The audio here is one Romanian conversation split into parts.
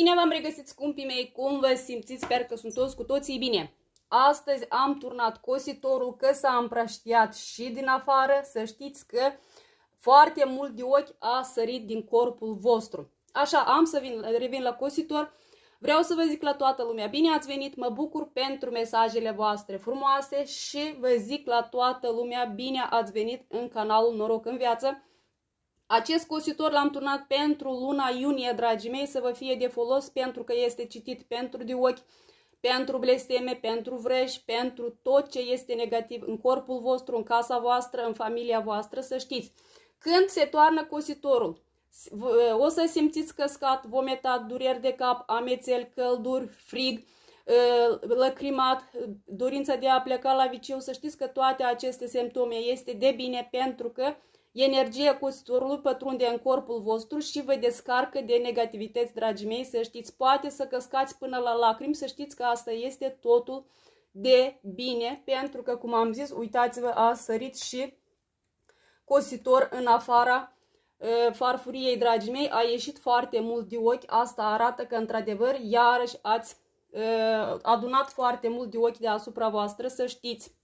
Bine v-am regăsit, scumpii mei, cum vă simțiți? Sper că sunt toți cu toții bine. Astăzi am turnat cositorul că s-a împrăștiat și din afară. Să știți că foarte mult de ochi a sărit din corpul vostru. Așa, am să vin, revin la cositor. Vreau să vă zic la toată lumea, bine ați venit, mă bucur pentru mesajele voastre frumoase și vă zic la toată lumea, bine ați venit în canalul Noroc în Viață. Acest cositor l-am turnat pentru luna iunie, dragii mei, să vă fie de folos pentru că este citit pentru de ochi, pentru blesteme, pentru vrăși, pentru tot ce este negativ în corpul vostru, în casa voastră, în familia voastră, să știți. Când se toarnă cositorul, o să simțiți căscat, vometat, dureri de cap, amețel, călduri, frig, ă, lăcrimat, dorința de a pleca la viciu, să știți că toate aceste simptome este de bine pentru că Energia cuțitorului pătrunde în corpul vostru și vă descarcă de negativități, dragii mei, să știți. Poate să căscați până la lacrimi, să știți că asta este totul de bine, pentru că, cum am zis, uitați-vă, a sărit și cositor în afara farfuriei, dragii mei, a ieșit foarte mult de ochi. Asta arată că, într-adevăr, iarăși ați adunat foarte mult de ochi deasupra voastră, să știți.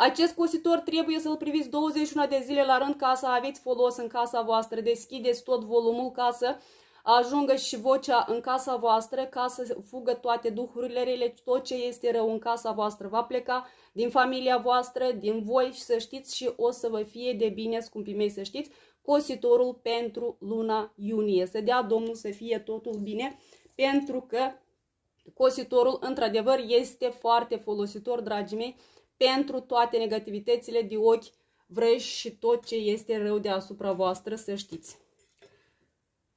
Acest cositor trebuie să-l priviți 21 de zile la rând ca să aveți folos în casa voastră. Deschideți tot volumul ca să ajungă și vocea în casa voastră ca să fugă toate duhurile rele, tot ce este rău în casa voastră va pleca din familia voastră, din voi și să știți și o să vă fie de bine, scumpii mei, să știți, cositorul pentru luna iunie. Să dea Domnul să fie totul bine, pentru că cositorul într-adevăr este foarte folositor, dragii mei, pentru toate negativitățile de ochi, vrăji și tot ce este rău deasupra voastră, să știți.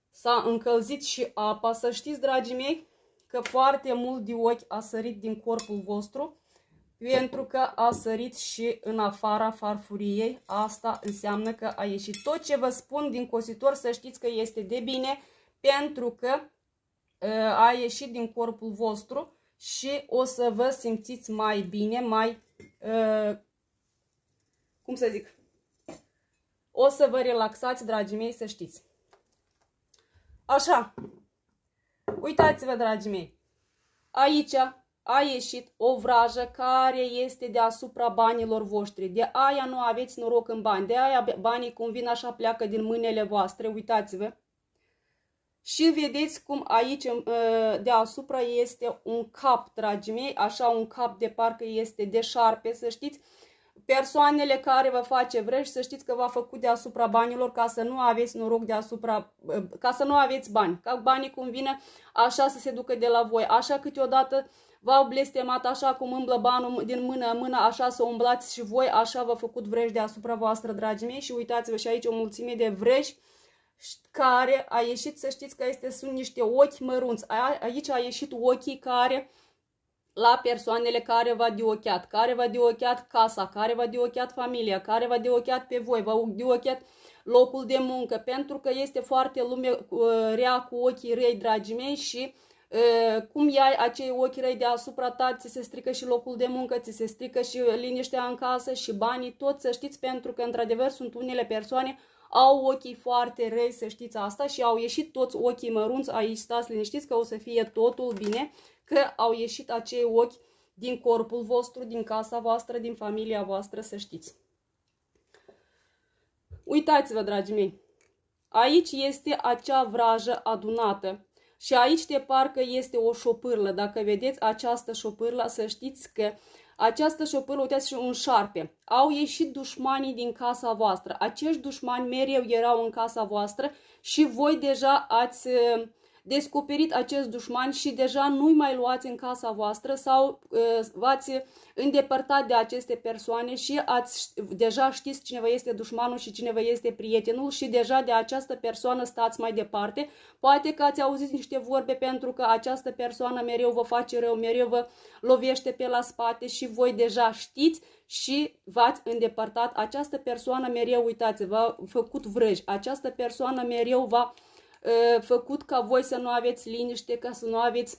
S-a încălzit și apa, să știți, dragii mei, că foarte mult de ochi a sărit din corpul vostru, pentru că a sărit și în afara farfuriei. Asta înseamnă că a ieșit tot ce vă spun din cositor, să știți că este de bine, pentru că ă, a ieșit din corpul vostru și o să vă simțiți mai bine, mai Uh, cum să zic, o să vă relaxați, dragii mei, să știți. Așa, uitați-vă, dragii mei, aici a ieșit o vrajă care este deasupra banilor voștri. De aia nu aveți noroc în bani, de aia banii cum vin așa pleacă din mâinile voastre, uitați-vă. Și vedeți cum aici ă, deasupra este un cap, dragii mei, așa un cap de parcă este de șarpe, să știți. Persoanele care vă face vrăj, să știți că v-a făcut deasupra banilor ca să nu aveți noroc deasupra, ă, ca să nu aveți bani. Ca banii cum vine, așa să se ducă de la voi. Așa câteodată v-au blestemat, așa cum îmblă banul din mână în mână, așa să umblați și voi, așa v-a făcut vrăj deasupra voastră, dragii mei. Și uitați-vă și aici o mulțime de vrăji care a ieșit, să știți că este, sunt niște ochi mărunți. A, aici a ieșit ochii care la persoanele care v-a diocheat, care v-a diocheat casa, care v-a diocheat familia, care v-a diocheat pe voi, v-a diocheat locul de muncă, pentru că este foarte lume rea cu ochii răi, dragii mei, și cum iai acei ochi răi deasupra ta, ți se strică și locul de muncă, ți se strică și liniștea în casă și banii, tot să știți, pentru că într-adevăr sunt unele persoane au ochii foarte rei, să știți asta, și au ieșit toți ochii mărunți aici, stați liniștiți că o să fie totul bine, că au ieșit acei ochi din corpul vostru, din casa voastră, din familia voastră, să știți. Uitați-vă, dragii mei, aici este acea vrajă adunată. Și aici te parcă este o șopârlă. Dacă vedeți această șopârlă, să știți că uh, această șopârlă, uitați și un șarpe. Au ieșit dușmanii din casa voastră. Acești dușmani mereu erau în casa voastră și voi deja ați... Uh, descoperit acest dușman și deja nu-i mai luați în casa voastră sau uh, v-ați îndepărtat de aceste persoane și ați, deja știți cine vă este dușmanul și cine vă este prietenul și deja de această persoană stați mai departe. Poate că ați auzit niște vorbe pentru că această persoană mereu vă face rău, mereu vă lovește pe la spate și voi deja știți și v-ați îndepărtat. Această persoană mereu, uitați, v-a făcut vrăji. Această persoană mereu v-a Ă, făcut ca voi să nu aveți liniște, ca să nu aveți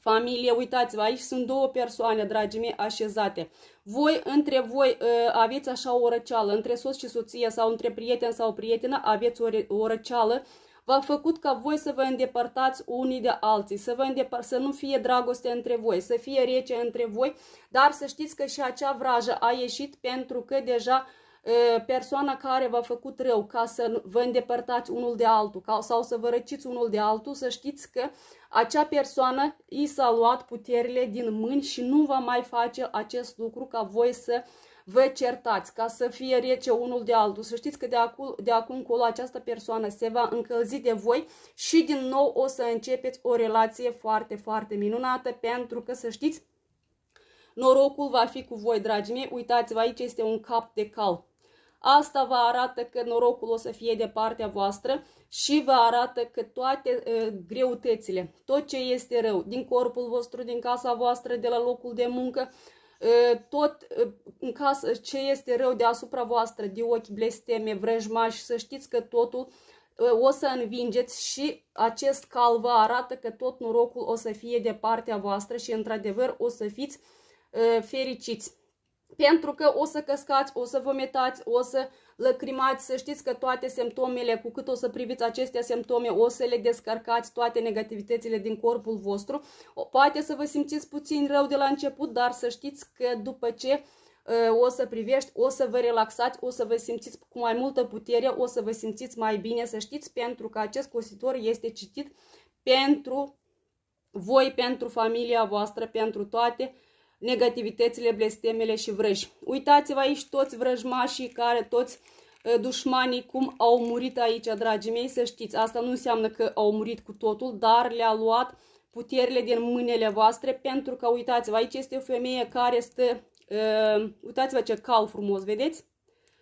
familie. Uitați-vă, aici sunt două persoane, dragii mei, așezate. Voi, între voi, ă, aveți așa o răceală, între soț și soție sau între prieten sau prietenă, aveți o, o răceală v-a făcut ca voi să vă îndepărtați unii de alții, să, vă îndepăr să nu fie dragoste între voi, să fie rece între voi, dar să știți că și acea vrajă a ieșit pentru că deja uh, persoana care v-a făcut rău, ca să vă îndepărtați unul de altul sau să vă răciți unul de altul, să știți că acea persoană i s-a luat puterile din mâini și nu va mai face acest lucru ca voi să vă certați, ca să fie rece unul de altul. Să știți că de acum, de acum colo această persoană se va încălzi de voi și din nou o să începeți o relație foarte, foarte minunată, pentru că să știți, norocul va fi cu voi, dragii mei. Uitați-vă, aici este un cap de cal. Asta vă arată că norocul o să fie de partea voastră și vă arată că toate uh, greutățile, tot ce este rău din corpul vostru, din casa voastră, de la locul de muncă, tot în casă, ce este rău deasupra voastră, de ochi, blesteme, vrăjmași, să știți că totul o să învingeți și acest cal vă arată că tot norocul o să fie de partea voastră și într-adevăr o să fiți fericiți pentru că o să căscați, o să vomitați, o să lăcrimați, să știți că toate simptomele, cu cât o să priviți aceste simptome, o să le descărcați toate negativitățile din corpul vostru. Poate să vă simțiți puțin rău de la început, dar să știți că după ce ă, o să privești, o să vă relaxați, o să vă simțiți cu mai multă putere, o să vă simțiți mai bine, să știți, pentru că acest cositor este citit pentru voi, pentru familia voastră, pentru toate negativitățile, blestemele și vrăji. Uitați-vă aici toți vrăjmașii care, toți ă, dușmanii cum au murit aici, dragii mei, să știți. Asta nu înseamnă că au murit cu totul, dar le-a luat puterile din mâinile voastre, pentru că, uitați-vă, aici este o femeie care stă, uh, uitați-vă ce cal frumos, vedeți?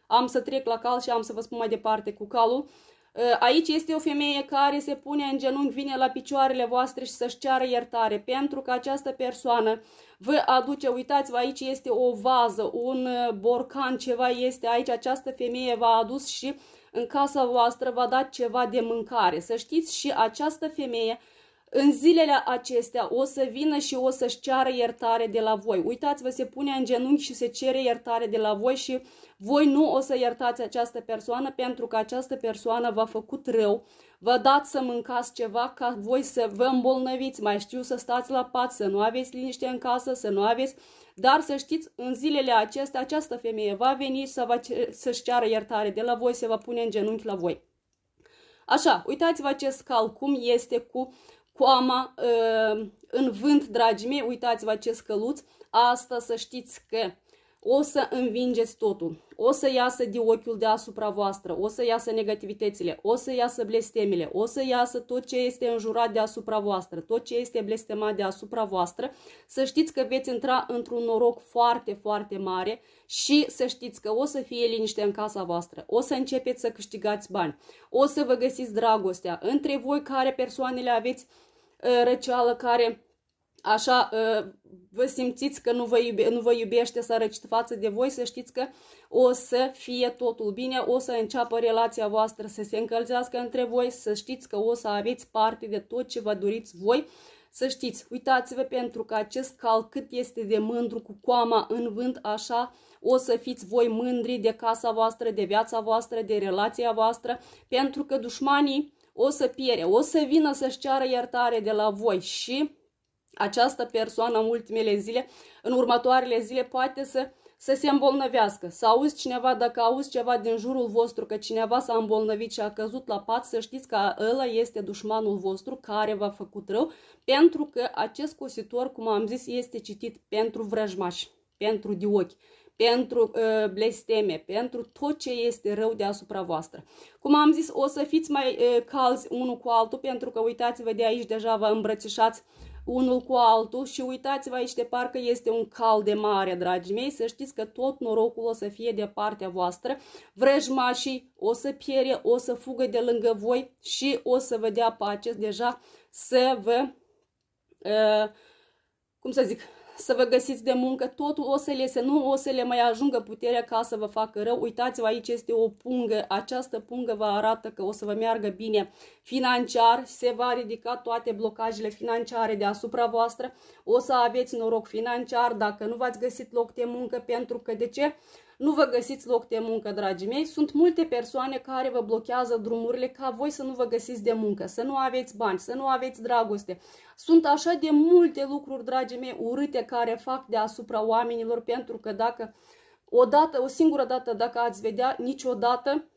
Am să trec la cal și am să vă spun mai departe cu calul. Ă, aici este o femeie care se pune în genunchi, vine la picioarele voastre și să-și ceară iertare, pentru că această persoană vă aduce, uitați-vă, aici este o vază, un ă, borcan, ceva este aici, această femeie v-a adus și în casa voastră v-a dat ceva de mâncare. Să știți și această femeie în zilele acestea o să vină și o să-și ceară iertare de la voi. Uitați-vă, se pune în genunchi și se cere iertare de la voi și voi nu o să iertați această persoană pentru că această persoană v-a făcut rău, vă dați să mâncați ceva ca voi să vă îmbolnăviți, mai știu să stați la pat, să nu aveți liniște în casă, să nu aveți, dar să știți, în zilele acestea această femeie va veni să să-și ceară iertare de la voi, se va pune în genunchi la voi. Așa, uitați-vă acest cal cum este cu coama ă, în vânt, dragii mei, uitați-vă acest căluț. Asta să știți că o să învingeți totul, o să iasă de ochiul deasupra voastră, o să iasă negativitățile, o să iasă blestemile, o să iasă tot ce este înjurat deasupra voastră, tot ce este blestemat deasupra voastră, să știți că veți intra într-un noroc foarte, foarte mare și să știți că o să fie liniște în casa voastră, o să începeți să câștigați bani, o să vă găsiți dragostea, între voi care persoanele aveți uh, răceală care așa ă, vă simțiți că nu vă, iube, nu vă iubește să răcit față de voi, să știți că o să fie totul bine, o să înceapă relația voastră să se încălzească între voi, să știți că o să aveți parte de tot ce vă doriți voi, să știți, uitați-vă pentru că acest cal cât este de mândru cu coama în vânt, așa o să fiți voi mândri de casa voastră, de viața voastră, de relația voastră, pentru că dușmanii o să piere, o să vină să-și ceară iertare de la voi și această persoană în ultimele zile, în următoarele zile, poate să, să se îmbolnăvească. Să auzi cineva, dacă auzi ceva din jurul vostru, că cineva s-a îmbolnăvit și a căzut la pat, să știți că ăla este dușmanul vostru care v-a făcut rău, pentru că acest cositor, cum am zis, este citit pentru vrăjmași, pentru diochi pentru uh, blesteme, pentru tot ce este rău deasupra voastră. Cum am zis, o să fiți mai uh, calzi unul cu altul, pentru că uitați-vă de aici deja vă îmbrățișați uh, unul cu altul și uitați-vă aici de parcă este un cal de mare, dragii mei, să știți că tot norocul o să fie de partea voastră, vrăjmașii o să piere, o să fugă de lângă voi și o să vă dea pace deja să vă, uh, cum să zic, să vă găsiți de muncă, totul o să le se nu o să le mai ajungă puterea ca să vă facă rău. Uitați-vă, aici este o pungă, această pungă vă arată că o să vă meargă bine financiar, se va ridica toate blocajele financiare deasupra voastră, o să aveți noroc financiar dacă nu v-ați găsit loc de muncă, pentru că de ce? Nu vă găsiți loc de muncă, dragii mei. Sunt multe persoane care vă blochează drumurile ca voi să nu vă găsiți de muncă, să nu aveți bani, să nu aveți dragoste. Sunt așa de multe lucruri, dragii mei, urâte care fac deasupra oamenilor pentru că dacă o dată, o singură dată, dacă ați vedea, niciodată,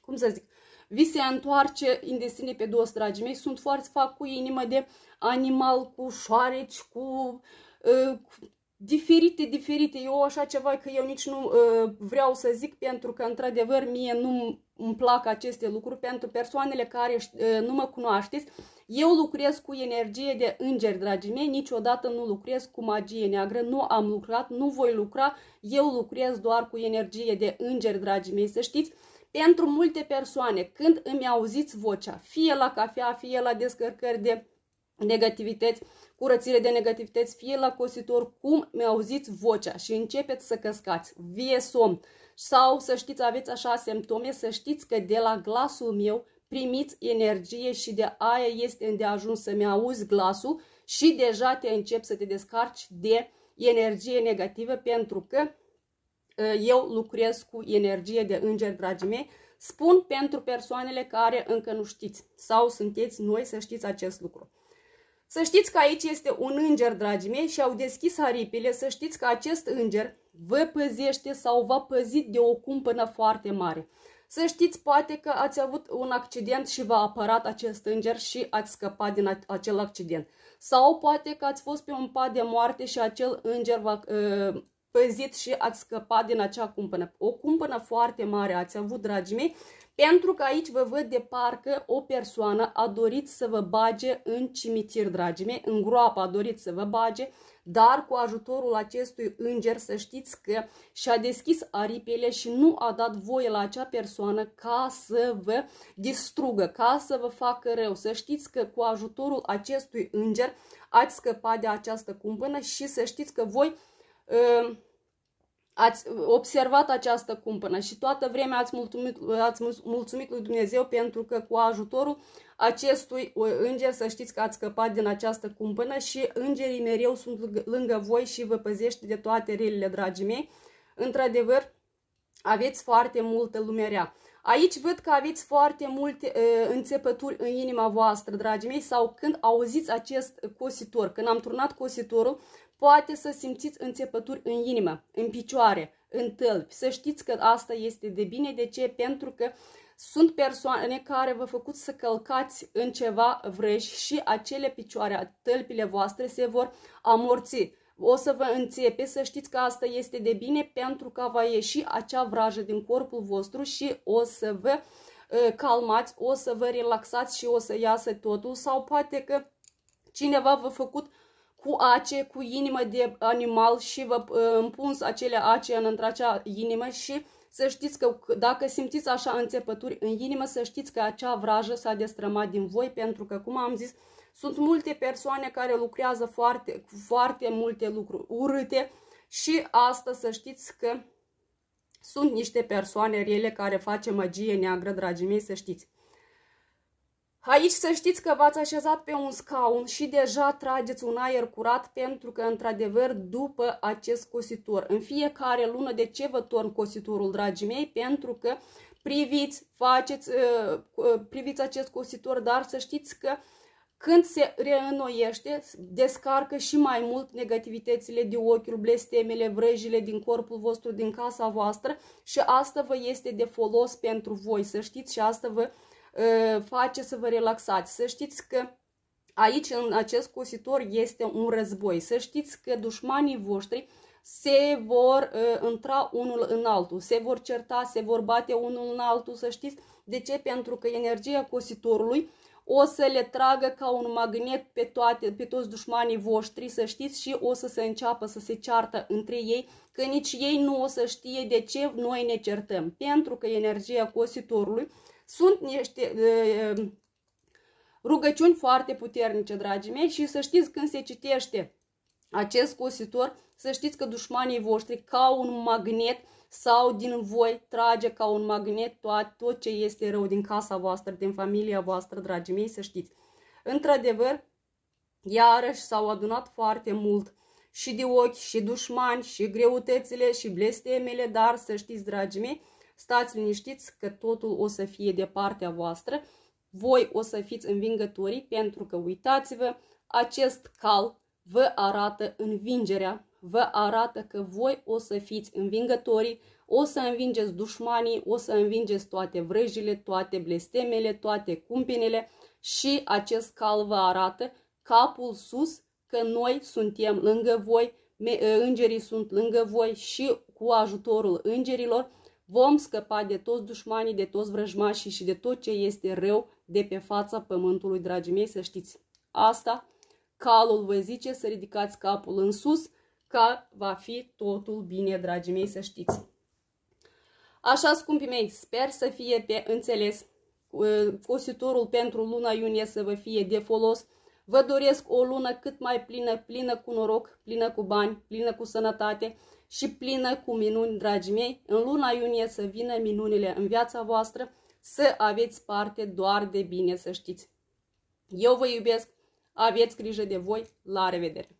cum să zic, vi se întoarce în destine pe dos, dragii mei. Sunt foarte fac cu inimă de animal, cu șoareci, cu uh, diferite, diferite. Eu așa ceva că eu nici nu uh, vreau să zic pentru că, într-adevăr, mie nu îmi plac aceste lucruri. Pentru persoanele care uh, nu mă cunoașteți, eu lucrez cu energie de înger, dragii mei. Niciodată nu lucrez cu magie neagră, nu am lucrat, nu voi lucra. Eu lucrez doar cu energie de înger, dragii mei, să știți. Pentru multe persoane, când îmi auziți vocea, fie la cafea, fie la descărcări de negativități, uh, curățire de negativități, fie la cositor, cum mi-auziți vocea și începeți să căscați, vie somn sau să știți, aveți așa simptome, să știți că de la glasul meu primiți energie și de aia este îndeajuns să-mi auzi glasul și deja te încep să te descarci de energie negativă pentru că ă, eu lucrez cu energie de înger, dragii mei, Spun pentru persoanele care încă nu știți sau sunteți noi să știți acest lucru. Să știți că aici este un înger, dragii mei, și au deschis aripile. Să știți că acest înger vă păzește sau vă păzit de o cumpănă foarte mare. Să știți, poate că ați avut un accident și v-a apărat acest înger și ați scăpat din acel accident. Sau poate că ați fost pe un pad de moarte și acel înger v-a ă, păzit și ați scăpat din acea cumpănă. O cumpănă foarte mare ați avut, dragii mei, pentru că aici vă văd de parcă o persoană a dorit să vă bage în cimitir, dragii mei, în groapă a dorit să vă bage, dar cu ajutorul acestui înger să știți că și-a deschis aripile și nu a dat voie la acea persoană ca să vă distrugă, ca să vă facă rău. Să știți că cu ajutorul acestui înger ați scăpat de această cumpănă și să știți că voi Ehm, ați observat această cumpănă și toată vremea ați mulțumit, ați mulțumit lui Dumnezeu pentru că cu ajutorul acestui înger să știți că ați scăpat din această cumpănă și îngerii mereu sunt lângă voi și vă păzește de toate relele, dragii mei. Într-adevăr, aveți foarte multă lumerea. Aici văd că aveți foarte multe uh, înțepături în inima voastră, dragii mei, sau când auziți acest cositor, când am turnat cositorul, poate să simțiți înțepături în inimă, în picioare, în tălpi. Să știți că asta este de bine. De ce? Pentru că sunt persoane care vă făcut să călcați în ceva vrăji și acele picioare, tălpile voastre se vor amorți o să vă înțepe, să știți că asta este de bine pentru că va ieși acea vrajă din corpul vostru și o să vă calmați, o să vă relaxați și o să iasă totul sau poate că cineva v-a făcut cu ace, cu inimă de animal și vă împuns acele ace în într-acea inimă și să știți că dacă simțiți așa înțepături în inimă, să știți că acea vrajă s-a destrămat din voi pentru că, cum am zis, sunt multe persoane care lucrează foarte, foarte multe lucruri urâte și asta să știți că sunt niște persoane rele care face magie neagră, dragii mei, să știți. Aici să știți că v-ați așezat pe un scaun și deja trageți un aer curat pentru că, într-adevăr, după acest cositor, în fiecare lună, de ce vă torn cositorul, dragii mei? Pentru că priviți, faceți, uh, uh, priviți acest cositor, dar să știți că uh, când se reînnoiește, descarcă și mai mult negativitățile de ochiul, blestemele, vrăjile din corpul vostru, din casa voastră și asta vă este de folos pentru voi, să știți, și asta vă uh, face să vă relaxați. Să știți că aici, în acest cositor, este un război. Să știți că dușmanii voștri se vor uh, intra unul în altul, se vor certa, se vor bate unul în altul, să știți. De ce? Pentru că energia cositorului o să le tragă ca un magnet pe, toate, pe toți dușmanii voștri, să știți, și o să se înceapă să se ceartă între ei, că nici ei nu o să știe de ce noi ne certăm. Pentru că energia cositorului sunt niște e, rugăciuni foarte puternice, dragii mei, și să știți când se citește acest cositor, să știți că dușmanii voștri ca un magnet sau din voi trage ca un magnet tot, tot ce este rău din casa voastră, din familia voastră, dragii mei, să știți. Într-adevăr, iarăși s-au adunat foarte mult și de ochi, și dușmani, și greutățile, și blestemele, dar să știți, dragii mei, stați liniștiți că totul o să fie de partea voastră. Voi o să fiți învingătorii pentru că, uitați-vă, acest cal vă arată învingerea, vă arată că voi o să fiți învingătorii, o să învingeți dușmanii, o să învingeți toate vrăjile, toate blestemele, toate cumpinele și acest cal vă arată capul sus că noi suntem lângă voi, ă, îngerii sunt lângă voi și cu ajutorul îngerilor vom scăpa de toți dușmanii, de toți vrăjmașii și de tot ce este rău de pe fața pământului, dragii mei, să știți. Asta calul, vă zice să ridicați capul în sus, ca va fi totul bine, dragii mei, să știți. Așa, scumpii mei, sper să fie pe înțeles uh, cositorul pentru luna iunie să vă fie de folos. Vă doresc o lună cât mai plină, plină cu noroc, plină cu bani, plină cu sănătate și plină cu minuni, dragii mei. În luna iunie să vină minunile în viața voastră, să aveți parte doar de bine, să știți. Eu vă iubesc, aveți grijă de voi. La revedere!